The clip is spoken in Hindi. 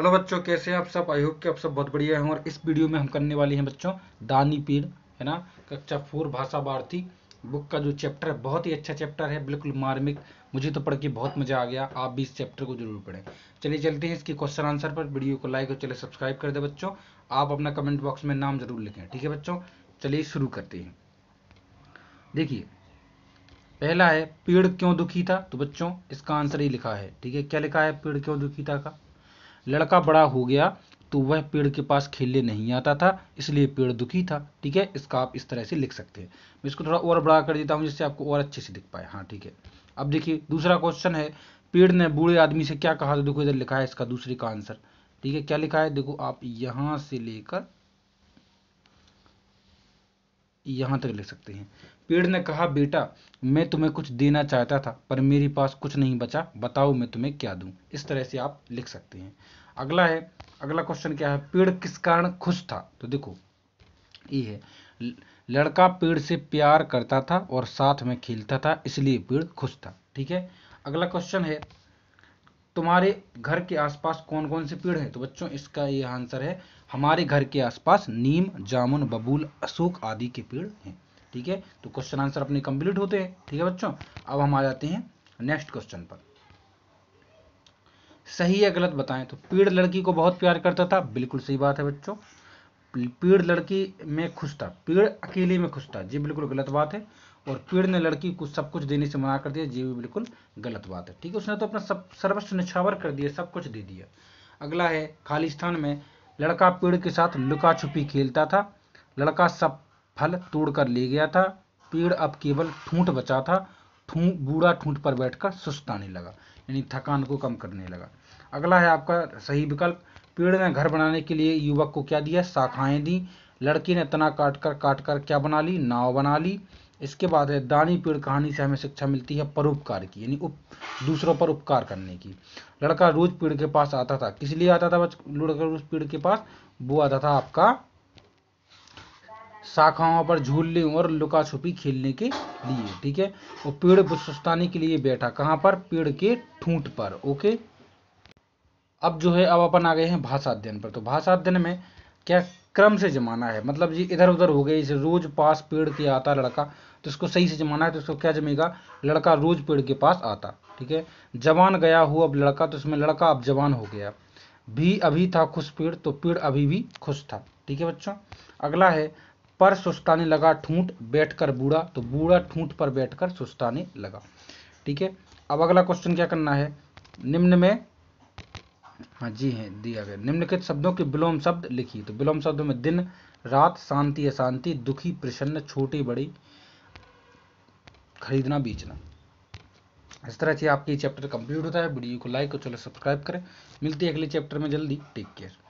हेलो बच्चों कैसे आप सब आई होप कि आप सब बहुत बढ़िया हैं और इस वीडियो में हम करने वाले हैं बच्चों दानी पीड़ है ना कक्षा फोर भाषा भारती बुक का जो चैप्टर है बहुत ही अच्छा चैप्टर है बिल्कुल मार्मिक मुझे तो पढ़ के बहुत मजा आ गया आप भी इस चैप्टर को जरूर पढ़ें चलिए चलते हैं इसकी क्वेश्चन आंसर पर वीडियो को लाइक और चले सब्सक्राइब कर दे बच्चों आप अपना कमेंट बॉक्स में नाम जरूर लिखें ठीक है बच्चों चलिए शुरू करते हैं देखिए पहला है पेड़ क्यों दुखी था तो बच्चों इसका आंसर ही लिखा है ठीक है क्या लिखा है पेड़ क्यों दुखी था का लड़का बड़ा हो गया तो वह पेड़ के पास खेलने नहीं आता था इसलिए पेड़ दुखी था ठीक है इसका आप इस तरह से लिख सकते हैं मैं इसको थोड़ा और बड़ा कर देता हूँ जिससे आपको और अच्छे से दिख पाए हाँ ठीक है अब देखिए दूसरा क्वेश्चन है पेड़ ने बूढ़े आदमी से क्या कहा तो देखो इधर लिखा है इसका दूसरे का आंसर ठीक है क्या लिखा है देखो आप यहाँ से लेकर यहाँ तक लिख सकते हैं पेड़ ने कहा बेटा मैं तुम्हें कुछ देना चाहता था पर मेरे पास कुछ नहीं बचा बताओ मैं तुम्हें क्या दूं इस तरह से आप लिख सकते हैं अगला है अगला क्वेश्चन क्या है पेड़ किस कारण खुश था तो देखो ये है लड़का पेड़ से प्यार करता था और साथ में खेलता था इसलिए पेड़ खुश था ठीक है अगला क्वेश्चन है तुम्हारे घर के आसपास कौन कौन से पेड़ हैं तो बच्चों इसका ये आंसर है हमारे घर के आसपास नीम जामुन बबूल अशोक आदि के पेड़ हैं ठीक है तो क्वेश्चन आंसर अपने कंप्लीट होते हैं ठीक है बच्चों अब हम आ जाते हैं नेक्स्ट क्वेश्चन पर सही या गलत बताएं तो पेड़ लड़की को बहुत प्यार करता था बिल्कुल सही बात है बच्चों पेड़ लड़की में खुश था पेड़ अकेले में खुश था जी बिल्कुल गलत बात है और पीड़ ने लड़की को सब कुछ देने से मना कर दिया ये भी बिल्कुल गलत बात है ठीक है उसने तो अपना सब सर्वस्व निछावर कर दिया सब कुछ दे दिया अगला है खालिस्तान में लड़का पीड़ के साथ लुका छुपी खेलता था लड़का सब फल तोड़कर ले गया था पीड़ अब केवल ठूंठ बचा था ठूं बूढ़ा ठूंठ पर बैठकर आने लगा यानी थकान को कम करने लगा अगला है आपका सही विकल्प पीड़ ने घर बनाने के लिए युवक को क्या दिया शाखाएं दी लड़की ने तना काट कर काट कर क्या बना ली नाव बना ली इसके बाद है दानी पेड़ कहानी से हमें शिक्षा मिलती है परोपकार की यानी उप दूसरों पर उपकार करने की लड़का रोज पेड़ के पास आता था किस लिए आता था लड़का रोज पेड़ के पास वो आता था आपका शाखाओं पर झूलने और लुका छुपी खेलने के लिए ठीक है और पेड़ सुस्ताने के लिए बैठा कहाँ पर पेड़ के ठूंट पर ओके अब जो है अब अपन आ गए हैं भाषा अध्ययन पर तो भाषा अध्ययन में क्या क्रम से जमाना है मतलब ये इधर उधर हो गई रोज पास पेड़ के आता लड़का तो इसको सही से जमाना है तो इसको क्या जमेगा लड़का रोज पेड़ के पास आता ठीक है जवान गया हुआ अब लड़का तो इसमें लड़का अब जवान हो गया भी अभी था खुश पेड़ तो पेड़ अभी भी खुश था ठीक है बच्चों अगला है पर सुस्ताने लगा ठूंठ बैठकर बूढ़ा तो बूढ़ा ठूंठ पर बैठकर सुस्ताने लगा ठीक है अब अगला क्वेश्चन क्या करना है निम्न में हाँ जी है दिया गया निम्नलिखित शब्दों के विलोम शब्द लिखिए तो विलोम शब्दों में दिन रात शांति अशांति दुखी प्रसन्न छोटी बड़ी खरीदना बेचना इस तरह से आपकी चैप्टर कंप्लीट होता है वीडियो को लाइक और चलो सब्सक्राइब करें मिलती है अगले चैप्टर में जल्दी टेक केयर